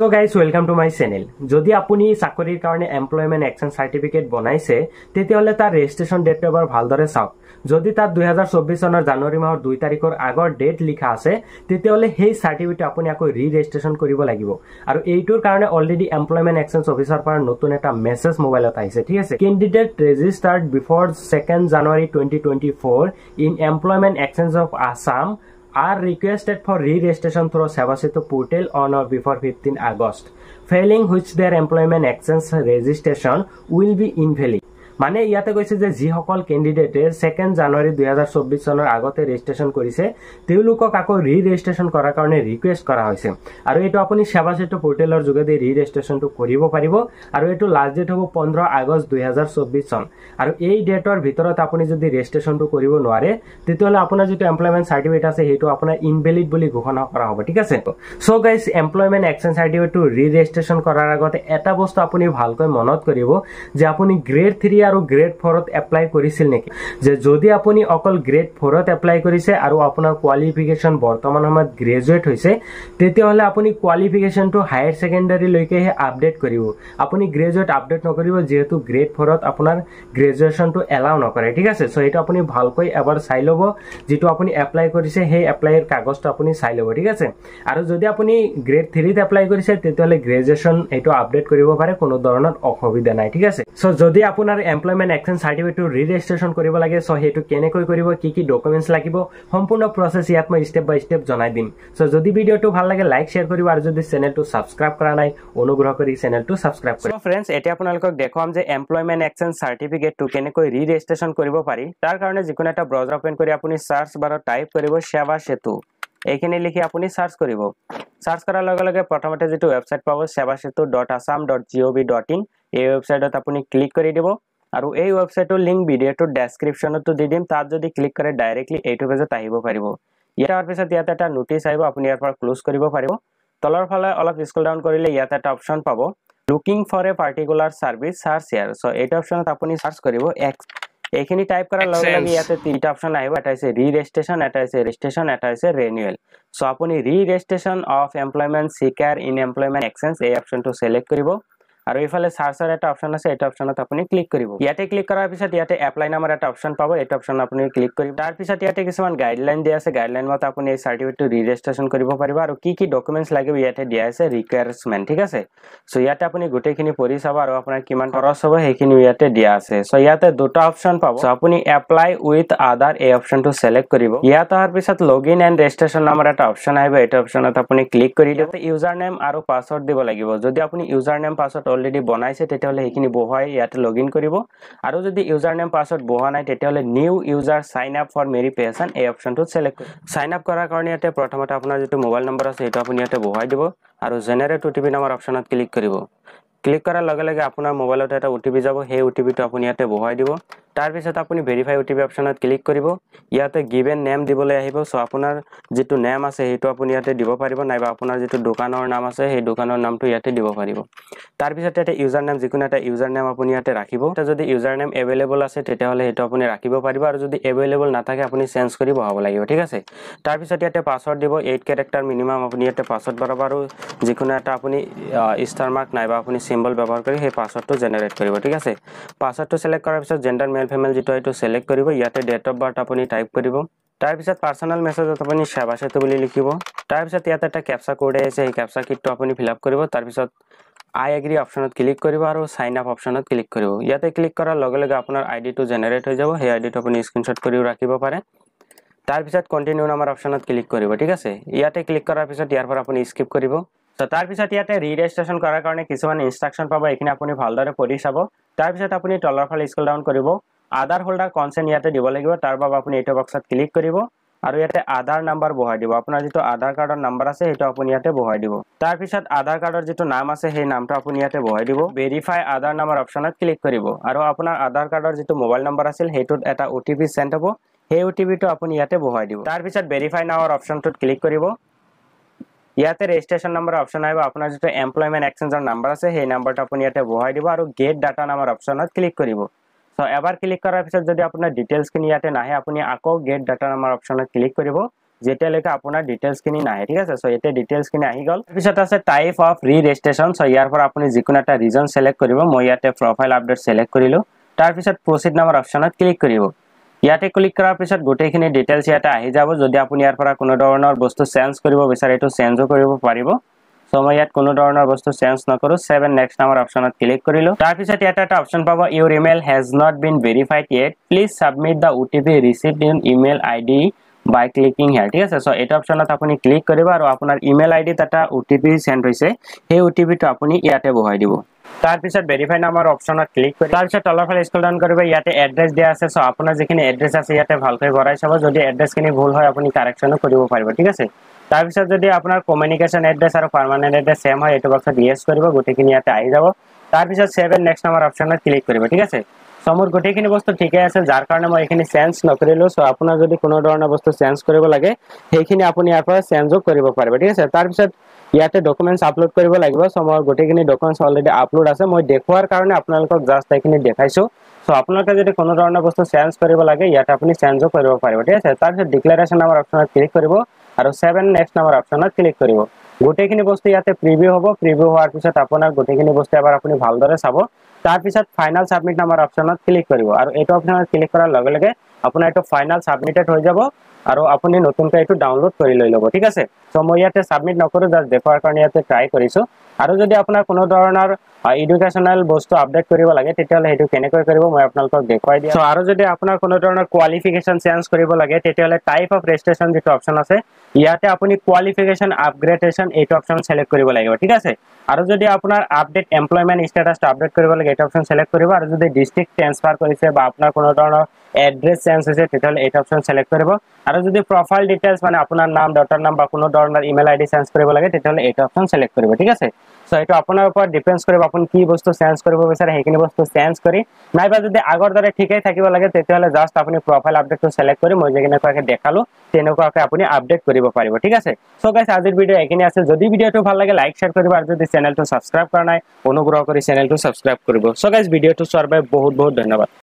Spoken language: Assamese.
So' guys welcome to my channel যদি আপুনি চাকৰিৰ কাৰণে এমপ্লয়মেণ্ট একচেঞ্জ চাৰ্টিফিকেট বনাইছে তেতিয়াহ'লে তাৰ ৰেজিষ্ট্ৰেশ্যন ডেট পেপাৰ ভালদৰে চাওক যদি তাত দুহেজাৰ চৌব্বিছ চনৰ জানুৱাৰী মাহৰ দুই তাৰিখৰ আগৰ ডেট লিখা আছে তেতিয়াহ'লে সেই চাৰ্টিফিকেট আপুনি আকৌ ৰি ৰেজিষ্ট্ৰেশ্যন কৰিব লাগিব আৰু এইটোৰ কাৰণে অলৰেডি এমপ্লয়মেণ্ট একচেঞ্জ অফিচৰ পৰা নতুন এটা মেছেজ মোবাইলত আহিছে ঠিক আছে candidate registered before second January twenty twenty four in employment exchange of Assam are requested for re-registration through Sevasetu portal on or before 15 August, failing which their employment actions registration will be invalid. মানে ইয়াতে কৈছে যে যিসকল কেণ্ডিডেটে ছেকেণ্ড জানুৱাৰী দুহেজাৰ চৌব্বিছ চনৰ আগতে ৰেজিষ্ট্ৰেশ্যন কৰিছে তেওঁলোকক আকৌ ৰি ৰেজিষ্ট্ৰেশ্যন কৰাৰ কাৰণে ৰিকুৱেষ্ট কৰা হৈছে আৰু এইটো আপুনি সেৱা সেতু পৰ্টেলৰ যোগেদি ৰি ৰেজিষ্ট্ৰেশ্যনটো কৰিব পাৰিব আৰু এইটো লাষ্ট ডেট হ'ব পোন্ধৰ আগষ্ট দুহেজাৰ চৌব্বিছ চন আৰু এই ডেটৰ ভিতৰত আপুনি যদি ৰেজিষ্ট্ৰেশ্যনটো কৰিব নোৱাৰে তেতিয়াহ'লে আপোনাৰ যিটো এমপ্লয়মেণ্ট চাৰ্টিফিকেট আছে সেইটো আপোনাৰ ইনভেলিড বুলি ঘোষণা কৰা হ'ব ঠিক আছে চ' গাইজ এমপ্লয়মেণ্ট একচেঞ্জ চাৰ্টিফিকেটটো ৰি ৰেজিষ্ট্ৰেশ্যন কৰাৰ আগতে এটা বস্তু আপুনি ভালকৈ মনত কৰিব যে আপুনি গ্ৰেড থ্ৰী আৰু গ্ৰেড ফ'ৰত এপ্লাই কৰিছিল নেকি যে যদি আপুনি অকল গ্ৰেড ফ'ৰত এপ্লাই কৰিছে আৰু আপোনাৰ কোৱালিফিকেশ্যন বৰ্তমান সময়ত গ্ৰেজুৱেট হৈছে তেতিয়াহ'লে আপুনি কোৱালিফিকেশ্যনটো হায়াৰ ছেকেণ্ডাৰীলৈকেহে আপডেট কৰিব আপুনি গ্ৰেজুৱেট আপডেট নকৰিব যিহেতু গ্ৰেড ফ'ৰত আপোনাৰ গ্ৰেজুৱেশ্যনটো এলাউ নকৰে ঠিক আছে চ' সেইটো আপুনি ভালকৈ এবাৰ চাই ল'ব যিটো আপুনি এপ্লাই কৰিছে সেই এপ্লাইৰ কাগজটো আপুনি চাই ল'ব ঠিক আছে আৰু যদি আপুনি গ্ৰেড থ্ৰীত এপ্লাই কৰিছে তেতিয়াহ'লে গ্ৰেজুৱেশ্যন এইটো আপডেট কৰিব পাৰে কোনো ধৰণৰ অসুবিধা নাই ঠিক আছে চ' যদি আপোনাৰ এমপ্লয়মেণ্ট একচেঞ্জ চাৰ্টিফিকেটটো ৰি ৰেজিষ্ট্ৰেশ্যন কৰিব লাগে চ' সেইটো কেনেকৈ কৰিব কি কি ডকুমেণ্টছ লাগিব সম্পূৰ্ণ প্ৰচেছ ইয়াত মই ষ্টেপ বাই ষ্টেপ জনাই দিম চ' যদি ভিডিঅ'টো ভাল লাগে লাইক শ্বেয়াৰ কৰিব আৰু যদি চেনেলটো ছাবস্ক্ৰাইব কৰা নাই অনুগ্ৰহ কৰি চেনেলটো ছাবস্ক্ৰাইব কৰিব ফ্ৰেণ্ডছ এতিয়া আপোনালোকক দেখুৱাম যে এমপ্লয়মেণ্ট একচেঞ্জ চাৰ্টিফিকেটটো কেনেকৈ ৰি ৰেজিষ্ট্ৰেশ্যন কৰিব পাৰি তাৰ কাৰণে যিকোনো এটা ব্ৰজ অপেন কৰি আপুনি চাৰ্চ বাৰত টাইপ কৰিব সেৱা সেতু এইখিনি লিখি আপুনি চাৰ্চ কৰিব চাৰ্চ কৰাৰ লগে লগে প্ৰথমতে যিটো ৱেবছাইট পাব Sewa Setu dot Assam dot G O' V dot in এই ৱেবছাইটত আপুনি ক্লিক কৰি দিব আৰু এই ৱেবছাইটৰ লিংক ভিডিঅ'টোৰ ডেছক্ৰিপশ্যনতো দি দিম তাত যদি ক্লিক কৰে ডাইৰেক্টলি এইটো পেজত আহিব পাৰিব ইয়াৰ পিছত ইয়াত এটা নটিচ আহিব আপুনি ইয়াৰ পৰা ক্লোজ কৰিব পাৰিব তলৰ ফালে অলপ স্কুল ডাউন কৰিলে ইয়াত এটা অপশ্যন পাব looking for a particular service search ইয়াৰ চ' এইটো অপশ্যনত আপুনি চাৰ্চ কৰিব এক্স এইখিনি টাইপ কৰাৰ লগে লগে ইয়াতে তিনিটা অপশ্যন আহিব এটা হৈছে ৰি ৰেজিষ্ট্ৰেশ্যন এটা হৈছে ৰেজিষ্ট্ৰেশ্যন এটা হৈছে ৰেনুৱেল চ' আপুনি reregistration of employment seeker in employment exchange এই অপশ্যনটো চিলেক্ট কৰিব আৰু এইফালে চাৰ্চৰ এটা অপশ্যন আছে এইটো অপশ্যনত আপুনি ক্লিক কৰিব ইয়াতে ক্লিক কৰাৰ পিছত ইয়াতে এপ্লাই নামৰ এটা অপশ্যন পাব এইটো অপশ্যন আপুনি ক্লিক কৰিব তাৰপিছত ইয়াতে কিছুমান গাইডলাইন দিয়া আছে গাইডলাইন মতে আপুনি এই চাৰ্টিফিকেটটো ৰিজিষ্ট্ৰেশ্যন কৰিব পাৰিব আৰু কি কি ডকুমেণ্টছ লাগিব ইয়াতে দিয়া আছে ৰিকুৱাৰমেণ্ট ঠিক আছে চ' ইয়াতে আপুনি গোটেইখিনি পঢ়ি চাব আৰু আপোনাৰ কিমান খৰচ হ'ব সেইখিনি ইয়াতে দিয়া আছে চ' ইয়াতে দুটা অপচন পাব চ' আপুনি এপ্লাই উইথ আধাৰ এই অপশ্যনটো ছিলেক্ট কৰিব ইয়াত অহাৰ পিছত লগ এণ্ড ৰেজিষ্ট্ৰেশ্যন নামৰ এটা অপশ্যন আহিব এইটো অপশ্যনত আপুনি ক্লিক কৰি দিয়ে ইউজাৰ নেম আৰু পাছৱৰ্ড দিব লাগিব যদি আপুনি ইউজাৰ নেম পাছৱৰ্ড অলৰেডি বনাইছে তেতিয়াহলে সেইখিনি বহুৱাই ইয়াতে লগ ইন করব আর যদি ইউজার নেম পাসওয়ার্ড বহা নাই তেতিয়াহলে new user sign up for মেরি পেসান এই অপশনটো সিলেক্ট সাইন আপ করার কারণে ইয়াতে প্রথমত আপনার যদি মোবাইল নম্বর আছে সেটা আপনি ইয়াতে বহাই দিব আর জেনারেট ওটিপি নামার অপশনত ক্লিক করব ক্লিক করার লগে লগে আপনার মোবাইলতে একটা ওটিপি যাব সেই ওটিপিটো আপনি ইয়াতে বহাই দিব তারপর আপনি ভেরিফাই ওটিপি অপশনত ক্লিক করব ইয়াতে গিভেন নেম দিবলে আহিব সো আপনার যেটু নেম আছে সেইটা আপনি ইয়াতে দিব পারিব নাইবা আপনার যেটু দোকানের নাম আছে সেই দোকানের নামটো ইয়াতে দিব পারিব তারপর ইয়াতে ইউজার নেম যিকোনো একটা ইউজার নেম আপনি ইয়াতে রাখব যদি ইউজার নেম এভেলেবল আছে তেতিয়াহলে সেটা আপনি রাখব পারিব আর যদি এভেলেবল না থাকে আপনি চেঞ্জ করে বহাব লাগবে ঠিক আছে তারপর ইয়াতে পাসওয়ার্ড দিব এইট ক্যারেক্টার মিনিমাম আপনি ইয়াতে পাসওয়ার্ড বাড়াব আর যিকোনো একটা আপনি স্টার নাইবা আপনি सिम्बल व्यवहार कर पासवर्ड तो जेनेट कर ठीक है पासवर्ड तो सिलेक्ट कर पास जेंडार मेल फेमेल जी है सिलेक्ट कर इतने डेट अफ बार्थ अपनी टाइप कर तार पास पार्सनेल मेसेज अपनी सेवा सेतु लिख तार पास इतना कैपा कोड आई कैपा किट तो अपनी फिलप कर तार पास आई एग्री अपशन क्लिक कर और सैन आप अपशन क्लिक कर इतने क्लिक करारे अपना आई डि जेनेट हो जा आई डि अपनी स्क्रीनशट कर रखे तार पास कन्टिन्यू नमार अपशन क्लिक कर ठीक है इतने क्लिक कर पास इपनी स्कीप कर তো তাৰপিছত ইয়াতে ৰিৰেজিস্ট্ৰেশন কৰাৰ কাৰণে কিছমান ইনষ্ট্ৰাকচন পাব এখিনি আপুনি ভালদৰে পঢ়ি চাব তাৰপিছত আপুনি তলৰ ফালে স্কুল ডাউন কৰিব আধাৰ হোল্ডাৰ কনচেন্ট ইয়াতে দিব লাগিব তাৰ বাবে আপুনি এইটো বক্সত ক্লিক কৰিব আৰু ইয়াতে আধাৰ নাম্বাৰ বহাই দিব আপোনাৰ যিটো আধাৰ কাৰ্ডৰ নাম্বাৰ আছে সেইটো আপুনি ইয়াতে বহাই দিব তাৰপিছত আধাৰ কাৰ্ডৰ যিটো নাম আছে সেই নামটো আপুনি ইয়াতে বহাই দিব ভেৰিফাই আধাৰ নাম্বাৰ অপশ্যনত ক্লিক কৰিব আৰু আপোনাৰ আধাৰ কাৰ্ডৰ যিটো মোবাইল নাম্বাৰ আছিল সেইটোত এটা অ' টি পি চেণ্ড হ'ব সেই অ' টি পিটো আপুনি ইয়াতে বহাই দিব তাৰপিছত ভেৰিফাই নাৱৰ অপশ্যনটোত ক্লিক কৰিব ইয়াতে ৰেজিস্ট্ৰেশন নাম্বাৰ অপশন আইব আপনাৰ যেটা এমপ্লয়মেন্ট এক্সচেঞ্জেৰ নাম্বাৰ আছে সেই নাম্বাৰটা আপনি ইয়াতে বহাই দিব আৰু গেট ডাটা নামৰ অপশনত ক্লিক কৰিব সো এবাৰ ক্লিক কৰাৰ পিছত যদি আপনাৰ ডিটেলস খিনি ইয়াতে নাহে আপনি আকো গেট ডাটা নামৰ অপশনত ক্লিক কৰিব যেতিয়ালৈকে লেখা আপনার ডিটেলস নাহে ঠিক আছে সো ইয়াতে ডিটেলস আহি গল পিছত আছে type of reregistration so ইয়ার পর আপনি যিকোনো এটা রিজন সিলেক্ট করব মই ইয়াতে প্রোফাইল আপডেট সিলেক্ট করিলো তারপর প্রসিড নামার অপশনত ক্লিক করব ইয়াতে ক্লিক কৰাৰ পিছত গোটেইখিনি ডিটেইলছ ইয়াতে আহি যাব যদি আপুনি ইয়াৰ পৰা কোনো ধৰণৰ বস্তু চেঞ্জ কৰিব বিচাৰে এইটো চেঞ্জো কৰিব পাৰিব চ' মই ইয়াত কোনো ধৰণৰ বস্তু চেঞ্জ নকৰোঁ চেভেন নেক্সট নামৰ অপশ্যনত ক্লিক কৰিলোঁ তাৰপিছত ইয়াতে এটা অপশ্যন পাব your email has not been verified yet please submit the O' T P received in email I D by clicking here ঠিক আছে চ' এইটো অপশ্যনত আপুনি ক্লিক কৰিব আৰু আপোনাৰ ইমেইল আই ডিত এটা অ' টি পি চেণ্ড হৈছে সেই অ' টি পিটো আপুনি ইয়াতে বহাই দিব তাৰ পিছত ভেৰিফাই নামৰ অপচনত ক্লিক কৰি তাৰ পিছত তলফালে স্কুল ডাউন কৰিব ইয়াতে এড্ৰেছ দিয়া আছে সো আপোনাৰ যিখিনি এড্ৰেছ আছে ইয়াতে ভালকৈ ভৰাই চাব যদি এড্ৰেছখিনি ভুল হয় আপুনি কাৰেকশ্যনো কৰিব পাৰিব ঠিক আছে তাৰপিছত যদি আপোনাৰ কমিউনিকেশ্যন এড্ৰেছ আৰু পাৰ্মানেণ্ট এড্ৰেছ চেম হয় এইটো বক্সত ইয়েছ কৰিব গোটেইখিনি ইয়াতে আহি যাব তাৰপিছত ছেভেন নেক্সট নামৰ অপচনত ক্লিক কৰিব ঠিক আছে তমৰ গোটেইখিনি বস্তু ঠিকে আছে যাৰ কাৰণে মই এইখিনি চেঞ্জ নকৰিলোঁ চ' আপোনাৰ যদি কোনো ধৰণৰ বস্তু চেঞ্জ কৰিব লাগে সেইখিনি আপুনি ইয়াৰ পৰা চেঞ্জো কৰিব পাৰিব ঠিক আছে তাৰপিছত ইয়াতে ডকুমেণ্টছ আপলোড কৰিব লাগিব চ' মোৰ গোটেইখিনি ডকুমেণ্টছ অলৰেডি আপলোড আছে মই দেখুওৱাৰ কাৰণে আপোনালোকক জাষ্ট এইখিনি দেখাইছোঁ চ' আপোনালোকে যদি কোনো ধৰণৰ বস্তু চেঞ্জ কৰিব লাগে ইয়াতে আপুনি চেঞ্জো কৰিব পাৰিব ঠিক আছে তাৰপিছত ডিক্লেৰেশ্যন নামৰ অপশ্যনত ক্লিক কৰিব আৰু চেভেন নেক্সট নামৰ অপশ্যনত ক্লিক কৰিব গোটেইখিনি বস্তু ইয়াতে প্ৰিভিউ হ'ব প্ৰিভিউ হোৱাৰ পিছত আপোনাৰ গোটেইখিনি বস্তু এবাৰ আপুনি ভালদৰে চাব তাৰপিছত ফাইনেল চাবমিট আমাৰ অপশ্যনত ক্লিক কৰিব আৰু এইটো অপশ্যনত ক্লিক কৰাৰ লগে লগে আপোনাৰ এইটো ফাইনেল চাবমিটেড হৈ যাব আৰু আপুনি নতুনকৈ এইটো ডাউনলোড কৰি লৈ ল'ব ঠিক আছে চ' মই ইয়াতে চাবমিট নকৰোঁ জাষ্ট দেখুৱাৰ কাৰণে ইয়াতে ট্ৰাই কৰিছোঁ আৰু যদি আপোনাৰ কোনো ধৰণৰ এডুকেশ্যনেল বস্তু আপডেট কৰিব লাগে তেতিয়াহ'লে সেইটো কেনেকৈ কৰিব মই আপোনালোকক দেখুৱাই দিওঁ চ' আৰু যদি আপোনাৰ কোনো ধৰণৰ কোৱালিফিকেশ্যন চেঞ্জ কৰিব লাগে তেতিয়াহ'লে টাইপ অফ ৰেজিষ্ট্ৰেশ্যন যিটো অপশ্যন আছে ইয়াতে আপুনি কোৱালিফিকেশ্যন আপগ্ৰেডেশ্যন এইটো অপশ্যন চেলেক্ট কৰিব লাগিব ঠিক আছে আৰু যদি আপোনাৰ আপডেট এমপ্লয়মেণ্ট ষ্টেটাছটো আপডেট কৰিব লাগে এইটো অপশ্যন চিলেক্ট কৰিব আৰু যদি ডিষ্ট্ৰিক্ট ট্ৰেঞ্চফাৰ কৰিছে বা আপোনাৰ কোনো ধৰণৰ এড্ৰেছ চেঞ্জ হৈছে তেতিয়াহ'লে এইটো অপশ্যন চিলেক্ট কৰিব আৰু যদি প্ৰফাইল ডিটেইলছ মানে আপোনাৰ নাম ডটাৰ নাম বা কোনো ধৰণৰ ইমেইল আইডি চেঞ্জ কৰিব লাগে তেতিয়াহ'লে এইটো অপশ্যন চিলেক্ট কৰিব ঠিক আছে চ' এইটো আপোনাৰ ওপৰত ডিপেণ্ডছ কৰিব আপুনি কি বস্তু চেঞ্জ কৰিব বিচাৰে সেইখিনি বস্তু চেঞ্জ কৰি নাইবা যদি আগৰ দৰে ঠিকেই থাকিব লাগে তেতিয়াহ'লে জাষ্ট আপুনি প্ৰফাইল আপডেটটো চিলেক্ট কৰি মই যে কেনেকুৱাকৈ দেখালোঁ তেনেকুৱাকৈ আপুনি আপডেট কৰিব পাৰিব ঠিক আছে চ' গাইছে আজিৰ ভিডিঅ' এইখিনি আছে যদি ভিডিঅ'টো ভাল লাগে লাইক শ্বেয়াৰ কৰিব আৰু যদি চ্যানেলটো সাবস্ক্রাইব কৰা নাই অনুগ্ৰহ কৰি চ্যানেলটো সাবস্ক্রাইব কৰিব সো গাইস ভিডিওটো চৰ্ভাইভ বহুত বহুত ধন্যবাদ